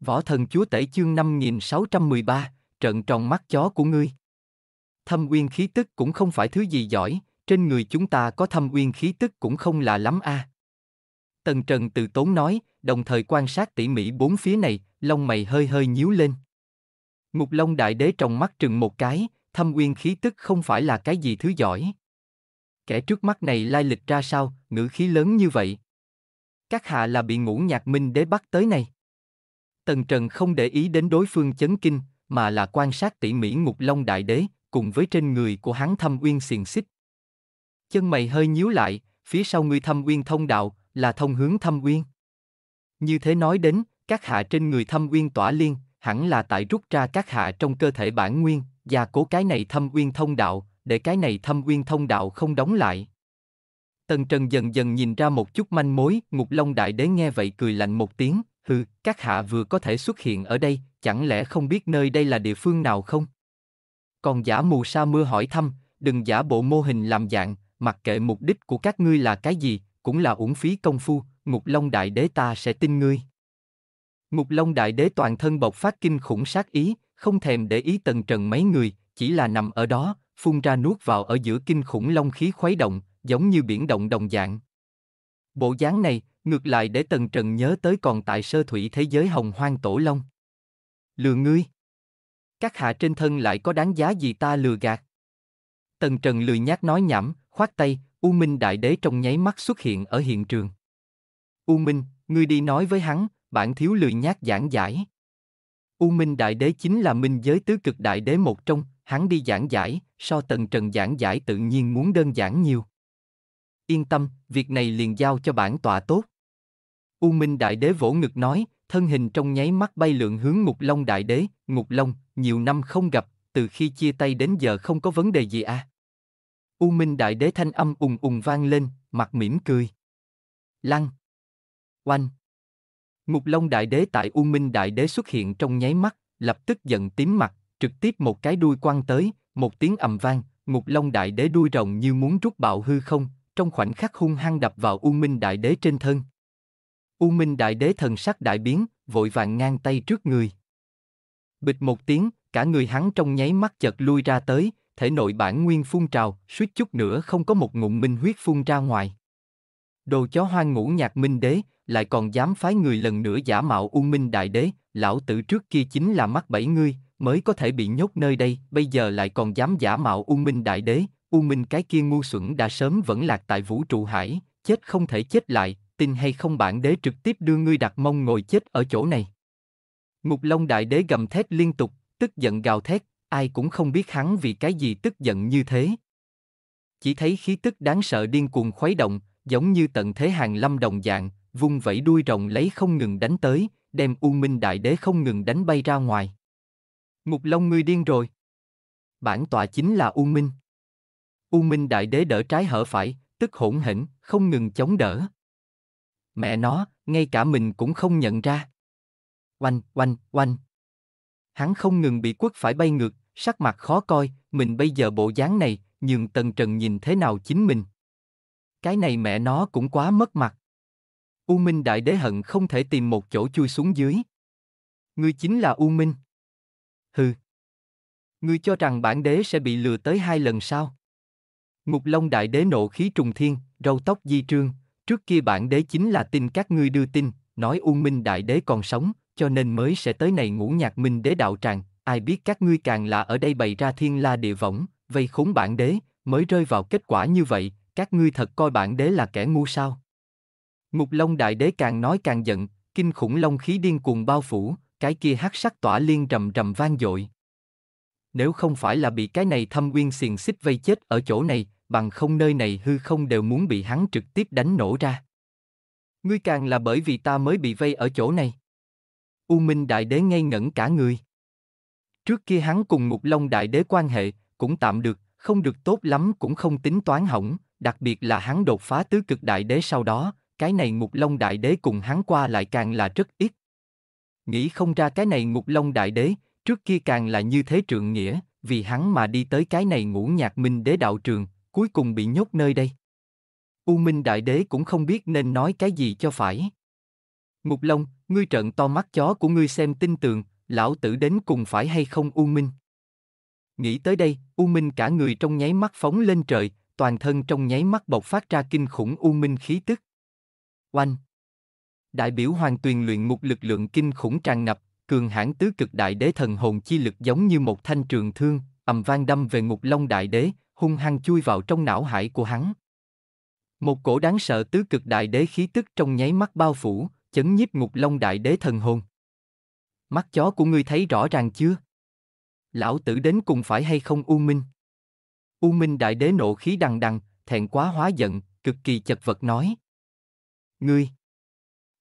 Võ thần chúa tể chương 5613, trận tròn mắt chó của ngươi. Thâm uyên khí tức cũng không phải thứ gì giỏi, trên người chúng ta có thâm uyên khí tức cũng không là lắm a. À. Tần Trần từ tốn nói, đồng thời quan sát tỉ mỉ bốn phía này, lông mày hơi hơi nhíu lên. Ngục Long Đại Đế trong mắt trừng một cái, thâm uyên khí tức không phải là cái gì thứ giỏi. Kẻ trước mắt này lai lịch ra sao, ngữ khí lớn như vậy. Các hạ là bị ngũ nhạc minh đế bắt tới này. Tần Trần không để ý đến đối phương chấn kinh, mà là quan sát tỉ mỉ ngục long đại đế, cùng với trên người của hắn thâm uyên xiềng xích. Chân mày hơi nhíu lại, phía sau người thâm uyên thông đạo, là thông hướng thâm uyên. Như thế nói đến, các hạ trên người thâm uyên tỏa liên, hẳn là tại rút ra các hạ trong cơ thể bản nguyên, và cố cái này thâm uyên thông đạo, để cái này thâm uyên thông đạo không đóng lại. Tần Trần dần dần nhìn ra một chút manh mối, Ngục Long Đại Đế nghe vậy cười lạnh một tiếng, Ừ, các hạ vừa có thể xuất hiện ở đây, chẳng lẽ không biết nơi đây là địa phương nào không? Còn giả mù sa mưa hỏi thăm, đừng giả bộ mô hình làm dạng, mặc kệ mục đích của các ngươi là cái gì, cũng là uổng phí công phu, ngục long đại đế ta sẽ tin ngươi. Ngục long đại đế toàn thân bộc phát kinh khủng sát ý, không thèm để ý tần trần mấy người, chỉ là nằm ở đó, phun ra nuốt vào ở giữa kinh khủng long khí khuấy động, giống như biển động đồng dạng. Bộ dáng này, Ngược lại để Tần Trần nhớ tới còn tại sơ thủy thế giới hồng hoang tổ long. Lừa ngươi. Các hạ trên thân lại có đáng giá gì ta lừa gạt. Tần Trần lười nhát nói nhảm, khoát tay, U Minh Đại Đế trong nháy mắt xuất hiện ở hiện trường. U Minh, ngươi đi nói với hắn, bản thiếu lười nhát giảng giải. U Minh Đại Đế chính là minh giới tứ cực Đại Đế một trong, hắn đi giảng giải, so Tần Trần giảng giải tự nhiên muốn đơn giản nhiều. Yên tâm, việc này liền giao cho bản tọa tốt. U Minh Đại Đế vỗ ngực nói, thân hình trong nháy mắt bay lượn hướng Ngục Long Đại Đế, Ngục Long, nhiều năm không gặp, từ khi chia tay đến giờ không có vấn đề gì à? U Minh Đại Đế thanh âm ùng ùng vang lên, mặt mỉm cười. Lăng. Oanh. Ngục Long Đại Đế tại U Minh Đại Đế xuất hiện trong nháy mắt, lập tức giận tím mặt, trực tiếp một cái đuôi quăng tới, một tiếng ầm vang, Ngục Long Đại Đế đuôi rồng như muốn rút bạo hư không, trong khoảnh khắc hung hăng đập vào U Minh Đại Đế trên thân. U Minh Đại Đế thần sắc đại biến, vội vàng ngang tay trước người. Bịch một tiếng, cả người hắn trong nháy mắt chợt lui ra tới, thể nội bản nguyên phun trào, suýt chút nữa không có một ngụm minh huyết phun ra ngoài. Đồ chó hoang ngủ nhạc minh đế, lại còn dám phái người lần nữa giả mạo U Minh Đại Đế, lão tử trước kia chính là mắt bảy ngươi, mới có thể bị nhốt nơi đây, bây giờ lại còn dám giả mạo U Minh Đại Đế, U Minh cái kia ngu xuẩn đã sớm vẫn lạc tại vũ trụ hải, chết không thể chết lại, tin hay không bản đế trực tiếp đưa ngươi đặt mông ngồi chết ở chỗ này. Ngục Long Đại Đế gầm thét liên tục, tức giận gào thét, ai cũng không biết hắn vì cái gì tức giận như thế. Chỉ thấy khí tức đáng sợ điên cuồng khuấy động, giống như tận thế hàng lâm đồng dạng, vung vẫy đuôi rồng lấy không ngừng đánh tới, đem U Minh Đại Đế không ngừng đánh bay ra ngoài. Ngục Long ngươi điên rồi. Bản tọa chính là U Minh. U Minh Đại Đế đỡ trái hở phải, tức hỗn hỉnh, không ngừng chống đỡ mẹ nó, ngay cả mình cũng không nhận ra. Oanh, oanh, oanh. Hắn không ngừng bị quất phải bay ngược, sắc mặt khó coi, mình bây giờ bộ dáng này, nhường Tần Trần nhìn thế nào chính mình. Cái này mẹ nó cũng quá mất mặt. U Minh Đại Đế Hận không thể tìm một chỗ chui xuống dưới. Ngươi chính là U Minh. Hừ. Ngươi cho rằng bản đế sẽ bị lừa tới hai lần sao? Ngục Long Đại Đế nộ khí trùng thiên, râu tóc di trương, Trước kia bản đế chính là tin các ngươi đưa tin, nói ung Minh Đại Đế còn sống, cho nên mới sẽ tới này ngủ nhạc Minh Đế đạo tràng, ai biết các ngươi càng là ở đây bày ra thiên la địa võng, vây khốn bản đế, mới rơi vào kết quả như vậy, các ngươi thật coi bản đế là kẻ ngu sao. Ngục Long Đại Đế càng nói càng giận, kinh khủng long khí điên cuồng bao phủ, cái kia hắc sắc tỏa liên rầm rầm vang dội. Nếu không phải là bị cái này thâm nguyên xiềng xích vây chết ở chỗ này, bằng không nơi này hư không đều muốn bị hắn trực tiếp đánh nổ ra. Ngươi càng là bởi vì ta mới bị vây ở chỗ này. U Minh Đại Đế ngây ngẩn cả người. Trước kia hắn cùng mục Long Đại Đế quan hệ, cũng tạm được, không được tốt lắm cũng không tính toán hỏng, đặc biệt là hắn đột phá tứ cực Đại Đế sau đó, cái này mục Long Đại Đế cùng hắn qua lại càng là rất ít. Nghĩ không ra cái này mục Long Đại Đế, trước kia càng là như thế trượng nghĩa, vì hắn mà đi tới cái này ngũ nhạc minh đế đạo trường, cuối cùng bị nhốt nơi đây. U Minh Đại Đế cũng không biết nên nói cái gì cho phải. Ngục Long, ngươi trợn to mắt chó của ngươi xem tin tường, lão tử đến cùng phải hay không U Minh. Nghĩ tới đây, U Minh cả người trong nháy mắt phóng lên trời, toàn thân trong nháy mắt bộc phát ra kinh khủng U Minh khí tức. Oanh! Đại biểu hoàng tuyền luyện một lực lượng kinh khủng tràn ngập, cường hãn tứ cực đại đế thần hồn chi lực giống như một thanh trường thương, ầm vang đâm về ngục long đại đế, hung hăng chui vào trong não hải của hắn. Một cổ đáng sợ tứ cực đại đế khí tức trong nháy mắt bao phủ, chấn nhiếp ngục long đại đế thần hồn. Mắt chó của ngươi thấy rõ ràng chưa? Lão tử đến cùng phải hay không U Minh? U Minh đại đế nộ khí đằng đằng, thẹn quá hóa giận, cực kỳ chật vật nói. Ngươi!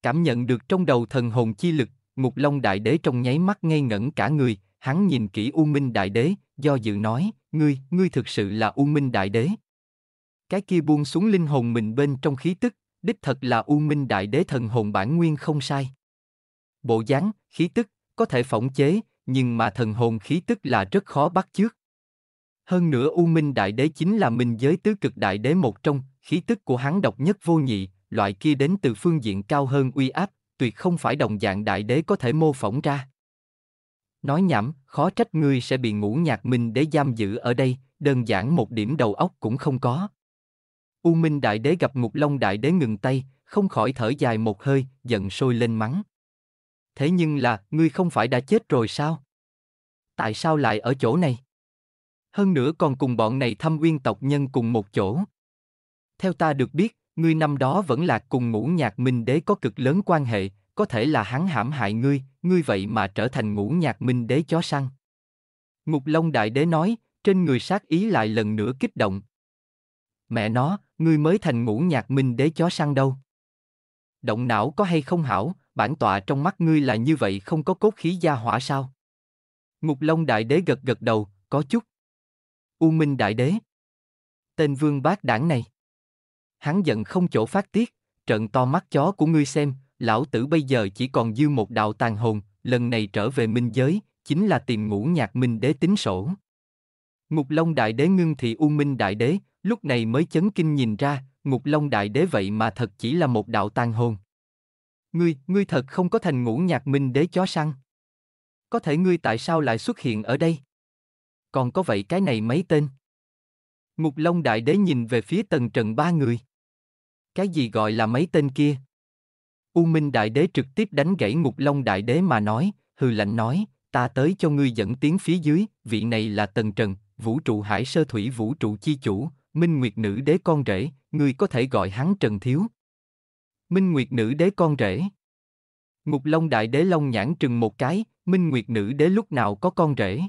Cảm nhận được trong đầu thần hồn chi lực, ngục long đại đế trong nháy mắt ngây ngẩn cả người, hắn nhìn kỹ U Minh đại đế, do dự nói, ngươi, ngươi thực sự là U Minh Đại Đế. Cái kia buông xuống linh hồn mình bên trong khí tức, đích thật là U Minh Đại Đế thần hồn bản nguyên không sai. Bộ dáng, khí tức, có thể phỏng chế, nhưng mà thần hồn khí tức là rất khó bắt chước. Hơn nữa U Minh Đại Đế chính là minh giới tứ cực Đại Đế một trong, khí tức của hắn độc nhất vô nhị, loại kia đến từ phương diện cao hơn uy áp, tuyệt không phải đồng dạng Đại Đế có thể mô phỏng ra. Nói nhảm, khó trách ngươi sẽ bị ngũ nhạc minh đế giam giữ ở đây, đơn giản một điểm đầu óc cũng không có. U Minh Đại Đế gặp Ngục Long Đại Đế ngừng tay, không khỏi thở dài một hơi, giận sôi lên mắng. Thế nhưng là, ngươi không phải đã chết rồi sao? Tại sao lại ở chỗ này? Hơn nữa còn cùng bọn này thâm uyên tộc nhân cùng một chỗ. Theo ta được biết, ngươi năm đó vẫn là cùng ngũ nhạc minh đế có cực lớn quan hệ, có thể là hắn hãm hại ngươi, ngươi vậy mà trở thành ngũ nhạc minh đế chó săn. Ngục Long Đại Đế nói, trên người sát ý lại lần nữa kích động. Mẹ nó, ngươi mới thành ngũ nhạc minh đế chó săn đâu. Động não có hay không hảo, bản tọa trong mắt ngươi là như vậy không có cốt khí gia hỏa sao? Ngục Long Đại Đế gật gật đầu, có chút. U Minh Đại Đế. Tên vương bát đảng này. Hắn giận không chỗ phát tiết, trận to mắt chó của ngươi xem, lão tử bây giờ chỉ còn dư một đạo tàn hồn, lần này trở về minh giới, chính là tìm ngũ nhạc minh đế tính sổ. Ngục Long Đại Đế ngưng thị U Minh Đại Đế, lúc này mới chấn kinh nhìn ra, Ngục Long Đại Đế vậy mà thật chỉ là một đạo tàn hồn. Ngươi, ngươi thật không có thành ngũ nhạc minh đế chó săn. Có thể ngươi tại sao lại xuất hiện ở đây? Còn có vậy cái này mấy tên? Ngục Long Đại Đế nhìn về phía tần trần ba người. Cái gì gọi là mấy tên kia? U Minh Đại Đế trực tiếp đánh gãy Ngục Long Đại Đế mà nói, hư lạnh nói, ta tới cho ngươi dẫn tiếng phía dưới, vị này là Tần Trần, vũ trụ hải sơ thủy vũ trụ chi chủ, Minh Nguyệt Nữ Đế con rể, ngươi có thể gọi hắn Trần Thiếu. Minh Nguyệt Nữ Đế con rể. Ngục Long Đại Đế Long nhãn trừng một cái, Minh Nguyệt Nữ Đế lúc nào có con rể.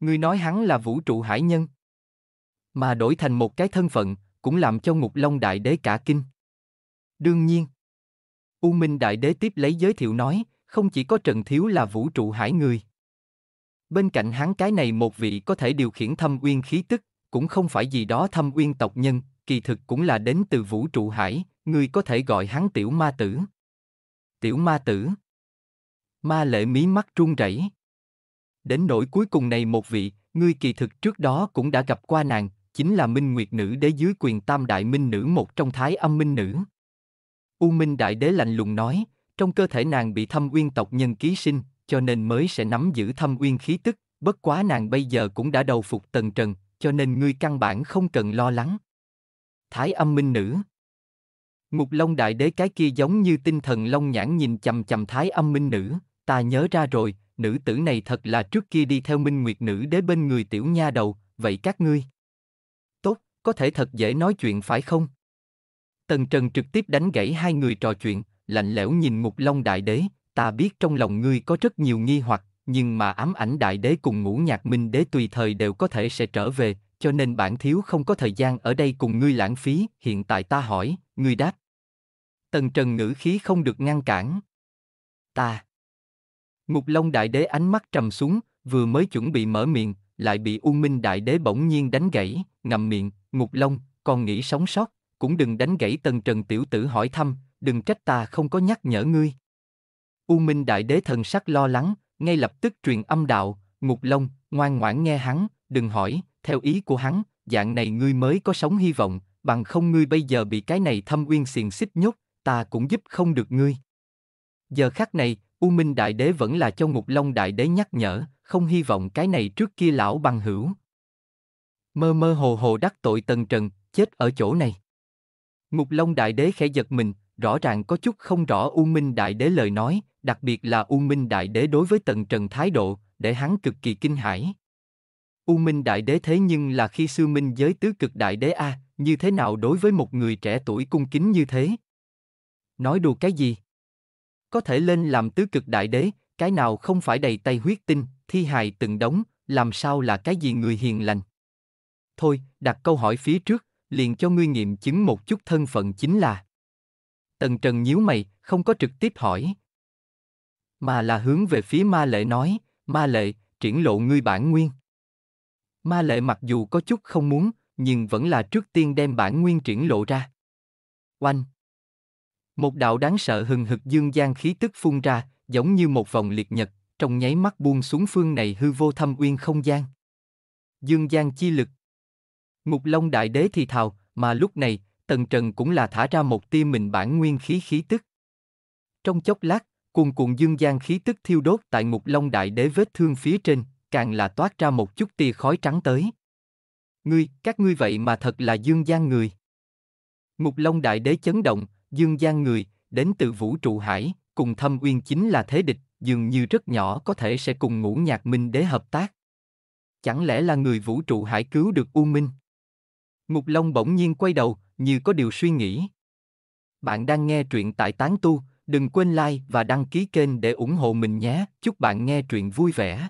Ngươi nói hắn là vũ trụ hải nhân. Mà đổi thành một cái thân phận, cũng làm cho Ngục Long Đại Đế cả kinh. Đương nhiên, U Minh Đại Đế tiếp lấy giới thiệu nói, không chỉ có Trần Thiếu là vũ trụ hải người. Bên cạnh hắn cái này một vị có thể điều khiển thâm uyên khí tức, cũng không phải gì đó thâm uyên tộc nhân, kỳ thực cũng là đến từ vũ trụ hải, người có thể gọi hắn tiểu ma tử. Tiểu ma tử. Ma lệ mí mắt run rẩy. Đến nỗi cuối cùng này một vị, ngươi kỳ thực trước đó cũng đã gặp qua nàng, chính là Minh Nguyệt Nữ đế dưới quyền Tam Đại Minh Nữ một trong Thái Âm Minh Nữ. U Minh Đại Đế lạnh lùng nói, trong cơ thể nàng bị thâm uyên tộc nhân ký sinh, cho nên mới sẽ nắm giữ thâm uyên khí tức, bất quá nàng bây giờ cũng đã đầu phục tần trần, cho nên ngươi căn bản không cần lo lắng. Thái âm minh nữ Ngục Long Đại Đế cái kia giống như tinh thần long nhãn nhìn chầm chầm thái âm minh nữ, ta nhớ ra rồi, nữ tử này thật là trước kia đi theo minh nguyệt nữ đế bên người tiểu nha đầu, vậy các ngươi. Tốt, có thể thật dễ nói chuyện phải không? Tần Trần trực tiếp đánh gãy hai người trò chuyện, lạnh lẽo nhìn Ngục Long Đại Đế, ta biết trong lòng ngươi có rất nhiều nghi hoặc, nhưng mà ám ảnh Đại Đế cùng ngũ nhạc Minh Đế tùy thời đều có thể sẽ trở về, cho nên bản thiếu không có thời gian ở đây cùng ngươi lãng phí, hiện tại ta hỏi, ngươi đáp. Tần Trần ngữ khí không được ngăn cản. Ta. Ngục Long Đại Đế ánh mắt trầm xuống, vừa mới chuẩn bị mở miệng, lại bị U Minh Đại Đế bỗng nhiên đánh gãy, ngậm miệng, Ngục Long, con nghĩ sống sót, cũng đừng đánh gãy tần trần tiểu tử hỏi thăm, đừng trách ta không có nhắc nhở ngươi. U Minh Đại Đế thần sắc lo lắng, ngay lập tức truyền âm đạo, Ngục Long, ngoan ngoãn nghe hắn, đừng hỏi, theo ý của hắn, dạng này ngươi mới có sống hy vọng, bằng không ngươi bây giờ bị cái này thâm uyên xiềng xích nhốt, ta cũng giúp không được ngươi. Giờ khắc này, U Minh Đại Đế vẫn là cho Ngục Long Đại Đế nhắc nhở, không hy vọng cái này trước kia lão bằng hữu. Mơ mơ hồ hồ đắc tội tần trần, chết ở chỗ này. Ngục Long Đại Đế khẽ giật mình, rõ ràng có chút không rõ U Minh Đại Đế lời nói, đặc biệt là U Minh Đại Đế đối với Tần Trần thái độ, để hắn cực kỳ kinh hãi. U Minh Đại Đế thế nhưng là khi sư Minh giới tứ cực Đại Đế A, như thế nào đối với một người trẻ tuổi cung kính như thế? Nói đùa cái gì? Có thể lên làm tứ cực Đại Đế, cái nào không phải đầy tay huyết tinh, thi hài từng đống, làm sao là cái gì người hiền lành? Thôi, đặt câu hỏi phía trước, liền cho ngươi nghiệm chứng một chút thân phận chính là. Tần Trần nhíu mày, không có trực tiếp hỏi. Mà là hướng về phía ma lệ nói, ma lệ, triển lộ ngươi bản nguyên. Ma lệ mặc dù có chút không muốn, nhưng vẫn là trước tiên đem bản nguyên triển lộ ra. Oanh! Một đạo đáng sợ hừng hực dương gian khí tức phun ra, giống như một vòng liệt nhật, trong nháy mắt buông xuống phương này hư vô thâm uyên không gian. Dương gian chi lực Ngục Long Đại Đế thì thào, mà lúc này, Tần Trần cũng là thả ra một tia mình bản nguyên khí khí tức. Trong chốc lát, cuồn cuộn dương gian khí tức thiêu đốt tại Ngục Long Đại Đế vết thương phía trên, càng là toát ra một chút tia khói trắng tới. Ngươi, các ngươi vậy mà thật là dương gian người. Ngục Long Đại Đế chấn động, dương gian người, đến từ vũ trụ hải, cùng thâm uyên chính là thế địch, dường như rất nhỏ có thể sẽ cùng ngũ nhạc minh đế hợp tác. Chẳng lẽ là người vũ trụ hải cứu được U Minh? Ngục Long bỗng nhiên quay đầu, như có điều suy nghĩ. Bạn đang nghe truyện tại Tán Tu, đừng quên like và đăng ký kênh để ủng hộ mình nhé. Chúc bạn nghe truyện vui vẻ.